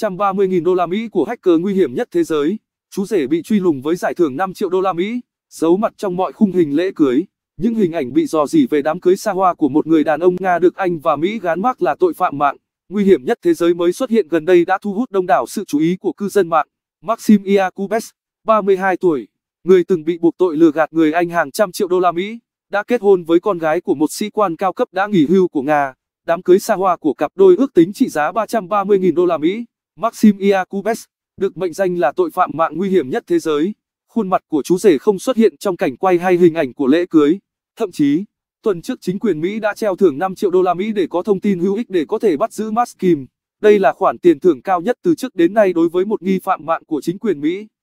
130.000 đô la Mỹ của hacker nguy hiểm nhất thế giới. Chú rể bị truy lùng với giải thưởng 5 triệu đô la Mỹ, giấu mặt trong mọi khung hình lễ cưới. Những hình ảnh bị dò dỉ về đám cưới xa hoa của một người đàn ông Nga được Anh và Mỹ gán mác là tội phạm mạng, nguy hiểm nhất thế giới mới xuất hiện gần đây đã thu hút đông đảo sự chú ý của cư dân mạng. Maxim Iacubes, 32 tuổi, người từng bị buộc tội lừa gạt người Anh hàng trăm triệu đô la Mỹ, đã kết hôn với con gái của một sĩ quan cao cấp đã nghỉ hưu của Nga. Đám cưới xa hoa của cặp đôi ước tính trị giá 330.000 đô la Mỹ. Maxim Iacubes, được mệnh danh là tội phạm mạng nguy hiểm nhất thế giới. Khuôn mặt của chú rể không xuất hiện trong cảnh quay hay hình ảnh của lễ cưới. Thậm chí, tuần trước chính quyền Mỹ đã treo thưởng 5 triệu đô la Mỹ để có thông tin hữu ích để có thể bắt giữ Maxim. Đây là khoản tiền thưởng cao nhất từ trước đến nay đối với một nghi phạm mạng của chính quyền Mỹ.